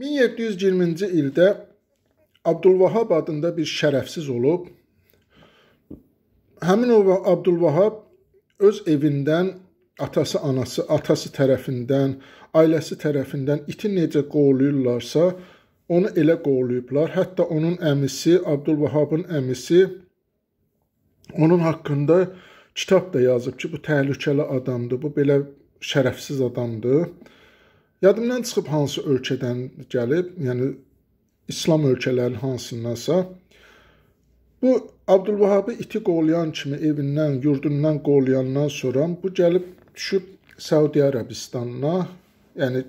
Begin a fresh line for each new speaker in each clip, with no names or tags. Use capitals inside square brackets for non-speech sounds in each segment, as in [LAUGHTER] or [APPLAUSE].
1720-ci ildə Abdülvahab adında bir şərəfsiz olub. Həmin o Abdülvahab öz evindən atası, anası, atası tərəfindən, ailəsi tərəfindən iti necə qovlayırlarsa, onu elə qovlayıblar. Hətta onun əmisi, Abdülvahabın əmisi onun haqqında kitab da yazıb ki, bu təhlükəli adamdır, bu belə şərəfsiz adamdır. Yadımdan çıxıb hansı ölkədən gəlib, yəni İslam ölkələrinin hansındansa bu Abdülvahabi iti qovlayan kimi evindən, yurdundan qovlayandan sonra bu gəlib düşüb Səudi Ərəbistanına, yəni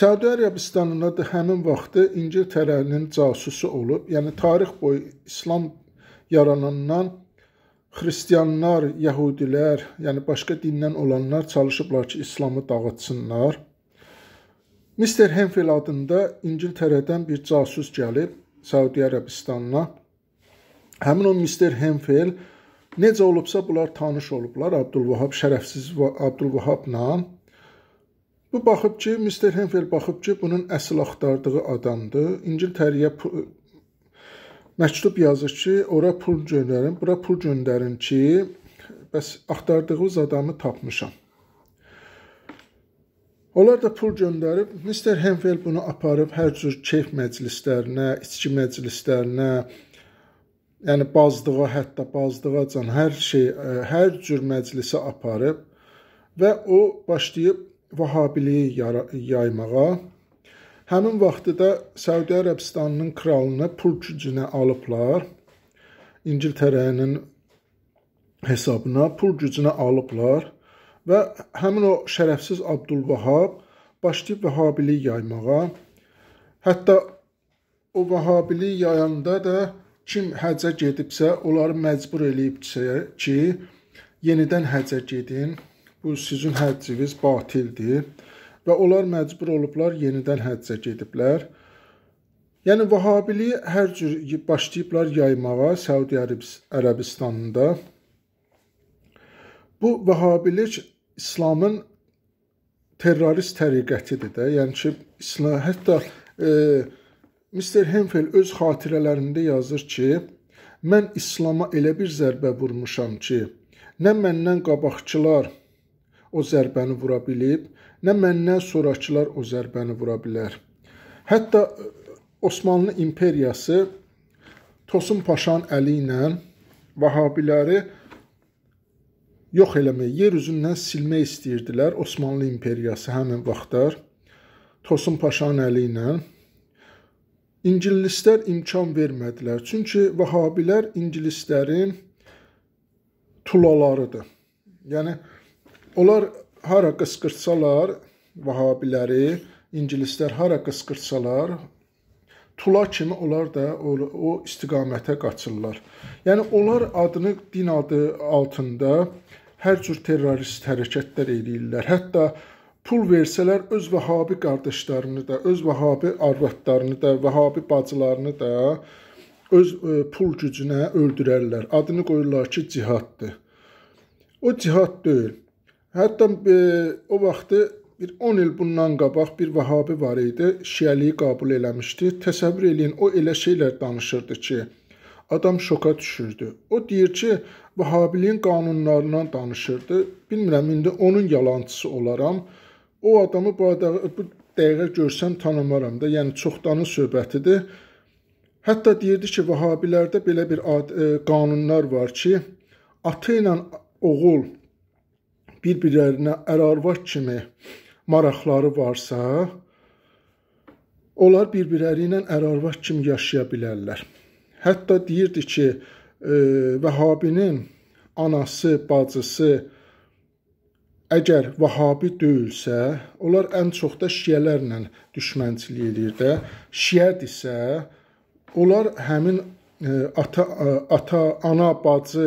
Səudi Ərəbistanında da həmin vaxtı İngiltərənin casusu olub, yəni tarix boyu İslam yaranandan xristianlar, yəhudilər, yəni başqa dindən olanlar çalışıblar ki, İslamı dağıtsınlar. Mr. Henfield adında İngiltərədən bir casus gəlib Səudiyyə Ərəbistanına. Həmin o Mr. Henfield necə olubsa bunlar tanış olublar Abdulvahab şərəfsiz Abdulvahabla. Bu baxıb ki, Mr. Henfield baxıb ki, bunun əsl axtardığı adamdır. İngiltərəyə məktub yazır ki, ora pul göndərin, bura pul göndərin ki, bəs axtardığınız adamı tapmışam. Onlar da pul göndərib, Mr. Henfel bunu aparıb hər cür keyf məclislərinə, içki məclislərinə, yəni bazlığa, hətta bazlığa can hər şey, e, hər cür məclisə aparıb və o başlayıb vahabiliyi yaymağa. Həmin vaxtıda Səudi Ərəbistanının kralını pul gücünə alıblar. İngiltərənin hesabına pul gücünə alıblar və həmin o şərəfsiz Abdülvahab başlayıb vəhabilik yaymağa. Hətta o vəhabilik yayanda da kim həcə gedibsə, onları məcbur eləyibsə ki, yenidən həcə gedin. Bu sizin həcciniz batildir və onlar məcbur olublar yenidən həccə gediblər. Yəni vəhabiliyi hər cür başlayıblar yaymağa Səudi Ərəbistanında. Bu vahabilik İslamın terrorist təriqətidir də. Yəni ki, İslam hətta e, Mr. Hempel öz xatirələrində yazır ki, mən İslama elə bir zərbə vurmuşam ki, nə məndən qabaqçılar o zərbəni vura bilib, nə məndən sonrakılar o zərbəni vura bilər. Hətta e, Osmanlı imperiyası Tosun Paşanın əli ilə Vahabiləri yox eləmək, yer üzündən silmək istəyirdilər Osmanlı imperiyası həmin vaxtlar Tosun Paşanın əli ilə. İngilislər imkan vermədilər. Çünki Vahabilər ingilislərin tulalarıdır. Yəni onlar hara qısqırtsalar Vahabiləri, ingilislər hara qısqırtsalar tula kimi onlar da o, o istiqamətə qaçırlar. Yəni onlar adını din adı altında hər cür terrorist hərəkətlər eləyirlər. Hətta pul versələr öz vəhabi qardaşlarını da, öz vəhabi arvadlarını da, vəhabi bacılarını da öz ə, e, pul gücünə öldürərlər. Adını qoyurlar ki, cihaddır. O cihad deyil. Hətta ə, e, o vaxtı bir 10 il bundan qabaq bir Vahabi var idi, şiəliyi qəbul eləmişdi. Təsəvvür eləyin, o elə şeylər danışırdı ki, adam şoka düşürdü. O deyir ki, Vahabiliyin qanunlarından danışırdı. Bilmirəm indi onun yalançısı olaram. O adamı bu, adamı, bu dəqiqə görsəm tanımaram da. Yəni çoxdanın söhbətidir. Hətta deyirdi ki, Vahabilərdə belə bir ad, e, qanunlar var ki, ata ilə oğul bir-birlərinə ərarvat kimi maraqları varsa, onlar bir-birləri ilə ərarvaş kimi yaşaya bilərlər. Hətta deyirdi ki, e, Vəhabinin anası, bacısı əgər Vəhabi deyilsə, onlar ən çox da şiələrlə düşmənçilik edir də. Şiədirsə, onlar həmin e, ata e, ata, ana, bacı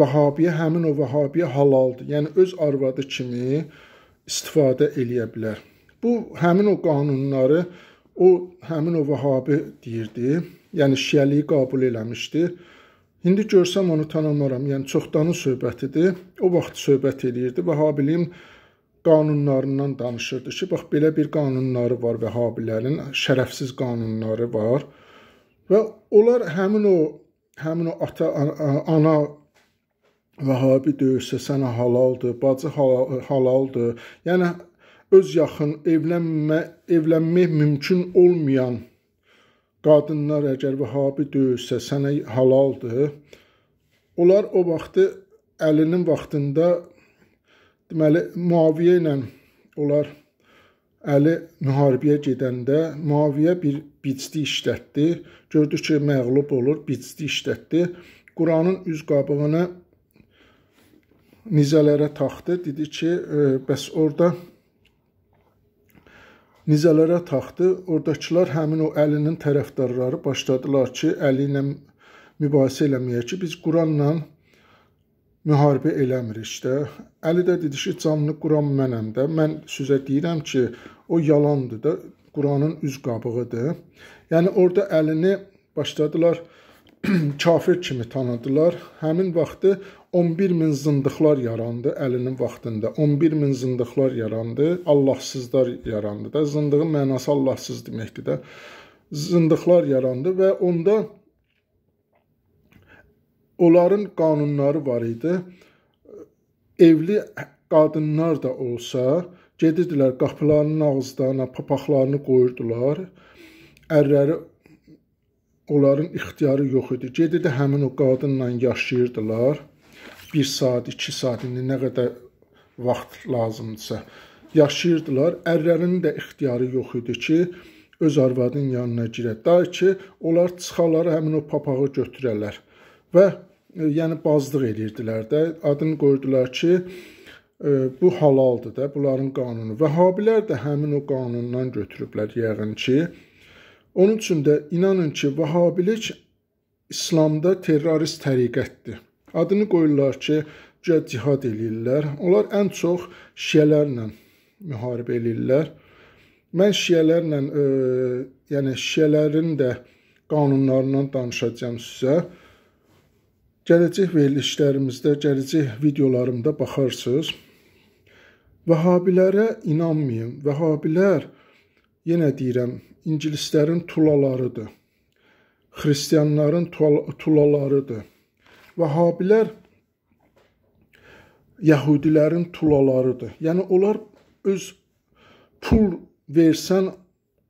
Vəhabiyə həmin o Vəhabiyə halaldır. Yəni öz arvadı kimi istifadə eləyə bilər. Bu həmin o qanunları o həmin o Vahabi deyirdi. Yəni şiəliyi qəbul eləmişdi. İndi görsəm onu tanımıram. Yəni çoxdanın söhbətidir. O vaxt söhbət eləyirdi. Vahabiliyin qanunlarından danışırdı ki, bax belə bir qanunları var Vahabilərin, şərəfsiz qanunları var. Və onlar həmin o həmin o ata ana Vahabidir, sənə halaldır, bacı halaldır. Yəni öz yaxın evlənmə evlənmək mümkün olmayan qadınlar əgər vahabi deyilsə, sənə halaldır. Onlar o vaxtı əlinin vaxtında deməli Muaviyə ilə onlar Əli müharibəyə gedəndə Muaviyə bir bicdi işlətdi. Gördü ki, məğlub olur, bicdi işlətdi. Quranın üz qabığını nizələrə taxdı. Dedi ki, e, bəs orada nizələrə taxdı. Oradakılar həmin o əlinin tərəfdarları başladılar ki, əli ilə mübahisə eləməyə ki, biz Quranla müharibə eləmirik də. Əli də dedi ki, canlı Quran mənəm də. Mən sizə deyirəm ki, o yalandır da, Quranın üz qabığıdır. Yəni orada əlini başladılar [CLEARS THROAT] kafir kimi tanıdılar. Həmin vaxtı 11 min zındıqlar yarandı əlinin vaxtında. 11 min zındıqlar yarandı, Allahsızlar yarandı da. Zındığın mənası Allahsız deməkdir də. Zındıqlar yarandı və onda onların qanunları var idi. Evli qadınlar da olsa gedirdilər qapılarının ağızlarına papaqlarını qoyurdular. Ərləri onların ixtiyarı yox idi. Gedirdi həmin o qadınla yaşayırdılar. 1 saat, 2 saat, indi nə qədər vaxt lazımdırsa yaşayırdılar. Ərlərinin də ixtiyarı yox idi ki, öz arvadın yanına girə. Day ki, onlar çıxarları həmin o papağı götürərlər və e, yəni bazlıq edirdilər də. Adını qoydular ki, e, bu halaldır da, bunların qanunu. Vəhabilər də həmin o qanundan götürüblər yəqin ki, Onun üçün də inanın ki, vahabilik İslamda terrorist təriqətdir. Adını qoyurlar ki, güya cihad eləyirlər. Onlar ən çox şiələrlə müharibə eləyirlər. Mən şiələrlə, e, yəni şiələrin də qanunlarından danışacağam sizə. Gələcək verilişlərimizdə, gələcək videolarımda baxarsınız. Vəhabilərə inanmayın. Vəhabilər yenə deyirəm, ingilislərin tulalarıdır. Xristianların tulalarıdır. Vahabilər Yahudilərin tulalarıdır. Yəni onlar öz pul versən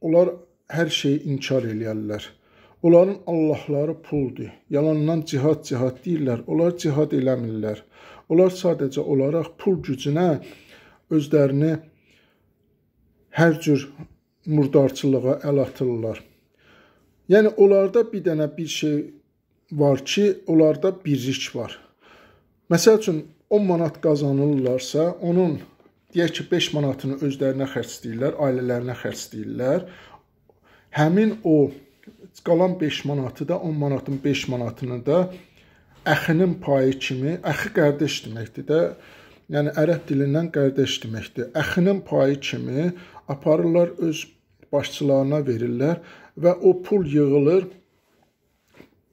onlar hər şeyi inkar eləyirlər. Onların allahları puldur. Yalandan cihad-cihad deyirlər. Onlar cihad eləmirlər. Onlar sadəcə olaraq pul gücünə özlərini hər cür murdarçılığa əl atırlar. Yəni onlarda bir dənə bir şey var ki, onlarda birlik var. Məsəl üçün 10 manat qazanırlarsa, onun deyək ki 5 manatını özlərinə xərcləyirlər, ailələrinə xərcləyirlər. Həmin o qalan 5 manatı da 10 manatın 5 manatını da əxinin payı kimi, əxi qardaş deməkdir də, yəni ərəb dilindən qardaş deməkdir. Əxinin payı kimi aparırlar öz başçılarına verirlər və o pul yığılır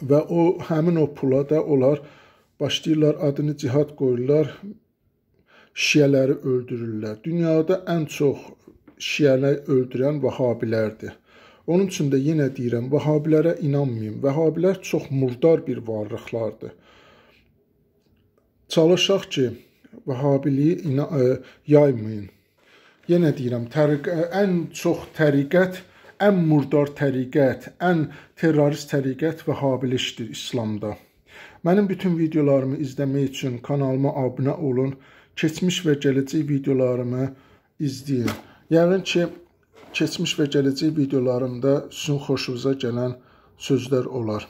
və o həmin o pula da onlar başlayırlar adını cihad qoyurlar. Şiələri öldürürlər. Dünyada ən çox şiəni öldürən vahabilərdir. Onun üçün də yenə deyirəm, vahabilərə inanmayın. Vahabilər çox murdar bir varlıqlardır. Çalışaq ki, Vahabiliyi ina, ə, yaymayın. Yenə deyirəm, təriq, ə, ən çox təriqət, ən murdar təriqət, ən terrorist təriqət Vahabilişdir İslamda. Mənim bütün videolarımı izləmək üçün kanalıma abunə olun. Keçmiş və gələcək videolarımı izləyin. Yəqin ki, keçmiş və gələcək videolarımda sizin xoşunuza gələn sözlər olar.